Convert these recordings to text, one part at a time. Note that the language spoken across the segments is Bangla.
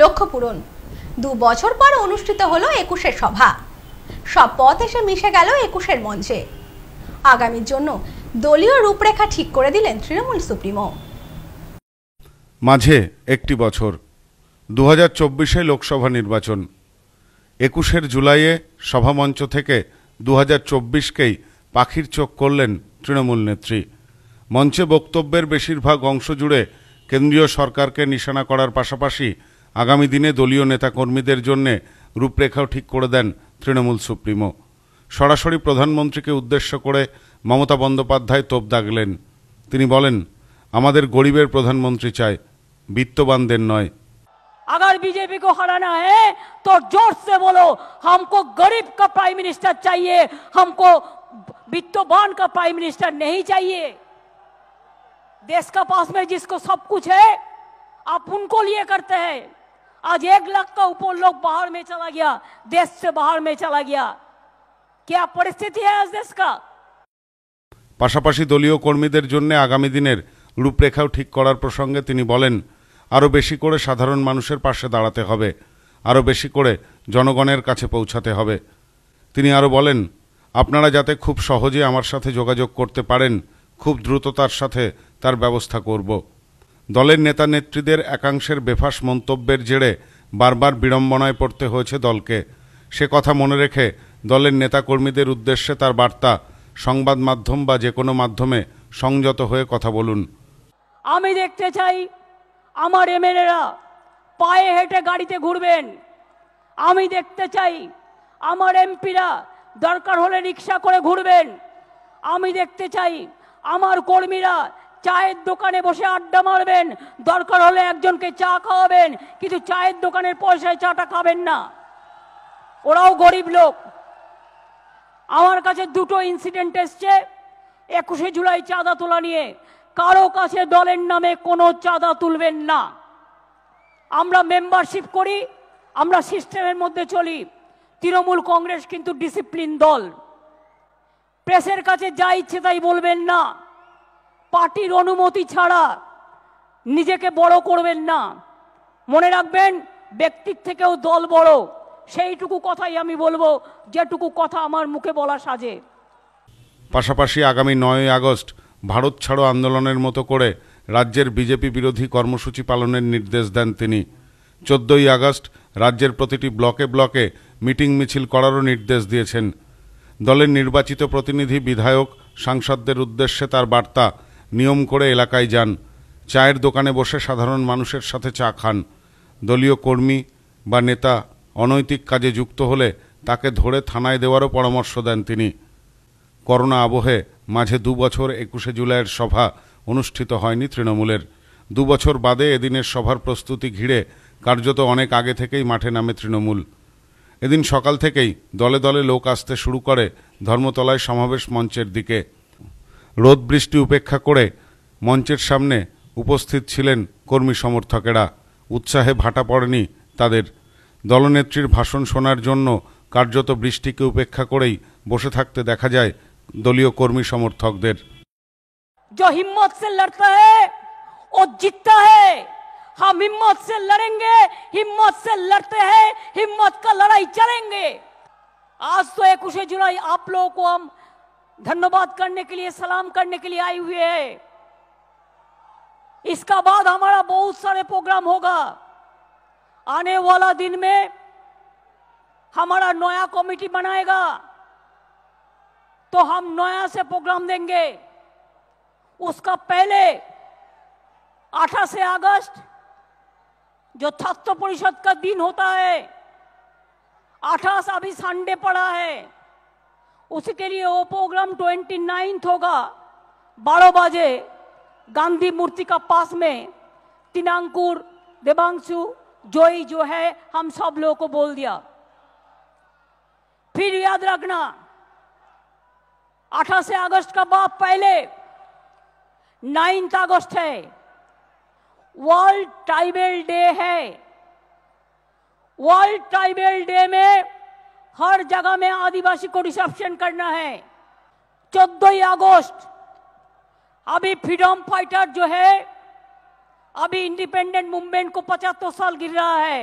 লক্ষ্য পূরণ দু বছর পর অনুষ্ঠিত হলো একুশের সভা সব পথ এসে মিশে গেল একুশের মঞ্চে আগামীর জন্য দলীয় রূপরেখা ঠিক করে দিলেন তৃণমূল সুপ্রিমো মাঝে একটি বছর দু হাজার চব্বিশে লোকসভা নির্বাচন একুশের জুলাইয়ে সভামঞ্চ থেকে দু হাজার চব্বিশকেই পাখির চোখ করলেন তৃণমূল নেত্রী মঞ্চে বক্তব্যের বেশিরভাগ অংশ জুড়ে কেন্দ্রীয় সরকারকে নিশানা করার পাশাপাশি আগামী দিনে দলীয় নেতাকর্মীদের জন্যে রূপরেখাও ঠিক করে দেন তৃণমূল সুপ্রিমো সরাসরি প্রধানমন্ত্রীকে উদ্দেশ্য করে মমতা বন্দ্যোপাধ্যায় তোপ দাগলেন তিনি বলেন আমাদের গরিবের প্রধানমন্ত্রী চায় বিত্তবানদের নয় अगर बीजेपी को हराना है तो जोर से बोलो हमको गरीब का प्राइम मिनिस्टर चाहिए हमको वित्तवान का प्राइम मिनिस्टर नहीं चाहिए देश का पास में जिसको सब कुछ है आप उनको लिए करते हैं आज एक लाख का ऊपर लोग बाहर में चला गया देश से बाहर में चला गया क्या परिस्थिति है आज देश का পাশাপাশি দলীয় কর্মীদের জন্য আগামী দিনের রূপরেখাও ঠিক করার প্রসঙ্গে তিনি বলেন আরও বেশি করে সাধারণ মানুষের পাশে দাঁড়াতে হবে আরও বেশি করে জনগণের কাছে পৌঁছাতে হবে তিনি আরও বলেন আপনারা যাতে খুব সহজে আমার সাথে যোগাযোগ করতে পারেন খুব দ্রুততার সাথে তার ব্যবস্থা করব দলের নেতা নেত্রীদের একাংশের বেফাস মন্তব্যের জেরে বারবার বিড়ম্বনায় পড়তে হয়েছে দলকে সে কথা মনে রেখে দলের নেতাকর্মীদের উদ্দেশ্যে তার বার্তা সংবাদ মাধ্যম বা যে কোনো মাধ্যমে সংযত হয়ে কথা বলুন আমি দেখতে চাই আমার এমএলএরা পায়ে হেঁটে গাড়িতে ঘুরবেন আমি দেখতে চাই আমার এমপিরা দরকার হলে রিক্সা করে ঘুরবেন আমি দেখতে চাই আমার কর্মীরা চায়ের দোকানে বসে আড্ডা মারবেন দরকার হলে একজনকে চা খাওয়াবেন কিন্তু চায়ের দোকানের পয়সায় চাটা খাবেন না ওরাও গরিব লোক আমার কাছে দুটো ইনসিডেন্ট এসছে একুশে জুলাই চাঁদা তোলা নিয়ে কারো কাছে দলের নামে কোনো চাঁদা তুলবেন না আমরা মেম্বারশিপ করি আমরা সিস্টেমের মধ্যে চলি তৃণমূল কংগ্রেস কিন্তু ডিসিপ্লিন দল প্রেসের কাছে যা ইচ্ছে তাই বলবেন না পার্টির অনুমতি ছাড়া নিজেকে বড় করবেন না মনে রাখবেন ব্যক্তির থেকেও দল বড় সেইটুকু কথাই আমি বলবো যেটুকু কথা আমার মুখে বলা সাজে পাশাপাশি আগামী নয়ই আগস্ট ভারত ছাড়ো আন্দোলনের মতো করে রাজ্যের বিজেপি বিরোধী কর্মসূচি পালনের নির্দেশ দেন তিনি চোদ্দই আগস্ট রাজ্যের প্রতিটি ব্লকে ব্লকে মিটিং মিছিল করারও নির্দেশ দিয়েছেন দলের নির্বাচিত প্রতিনিধি বিধায়ক সাংসদদের উদ্দেশ্যে তার বার্তা নিয়ম করে এলাকায় যান চায়ের দোকানে বসে সাধারণ মানুষের সাথে চা খান দলীয় কর্মী বা নেতা অনৈতিক কাজে যুক্ত হলে তাকে ধরে থানায় দেওয়ারও পরামর্শ দেন তিনি করোনা আবহে মাঝে দুবছর একুশে জুলাইয়ের সভা অনুষ্ঠিত হয়নি তৃণমূলের দুবছর বাদে এদিনের সভার প্রস্তুতি ঘিরে কার্যত অনেক আগে থেকেই মাঠে নামে তৃণমূল এদিন সকাল থেকেই দলে দলে লোক আসতে শুরু করে ধর্মতলায় সমাবেশ মঞ্চের দিকে রোদ বৃষ্টি উপেক্ষা করে মঞ্চের সামনে উপস্থিত ছিলেন কর্মী সমর্থকেরা উৎসাহে ভাটা পড়েনি তাদের দলনেত্রীর ভাষণ শোনার জন্য কার্যত বৃষ্টিকে উপেক্ষা করেই বসে থাকতে দেখা যায় দলীয় কর্মী সমর্থকদের আজ তো একুশে জুলাই है वो धन्यवाद करने के लिए सलाम करने के लिए आई हुई है इसका बाद हमारा बहुत सारे प्रोग्राम होगा आने वाला दिन में हमारा नया कमेटी बनाएगा तो हम नया से प्रोग्राम देंगे उसका पहले अठासी अगस्त जो छत्र परिषद का दिन होता है अठारह अभी संडे पड़ा है उसके लिए वो प्रोग्राम ट्वेंटी नाइन्थ होगा बारह बजे गांधी मूर्ति का पास में तिनांकुर देवांशु जोई जो है हम सब लोगों को बोल दिया फिर याद रखना अठासी अगस्त का बाप पहले नाइन्थ अगस्त है वर्ल्ड ट्राइबल डे है वर्ल्ड ट्राइबल डे में हर जगह में आदिवासी को डिसेप्शन करना है আগস্ট अगस्त ফ্রিডম ফাইটার फाइटर जो है अभी इंडिपेंडेंट मूवमेंट को पचहत्तर साल गिर रहा है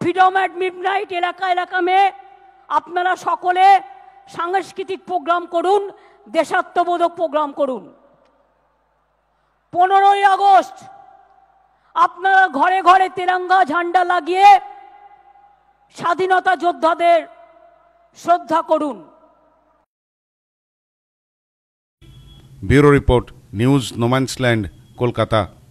ফ্রিডম অ্যাট মিডনাইট এলাকা এলাকা মে আপনারা সকলে সাংস্কৃতিক প্রোগ্রাম করুন দেশাত্মবোধক প্রোগ্রাম করুন পনেরোই আগস্ট আপনারা ঘরে ঘরে তেরঙ্গা ঝান্ডা লাগিয়ে স্বাধীনতা যোদ্ধাদের শ্রদ্ধা করুন bureau report news no man's land Kolkata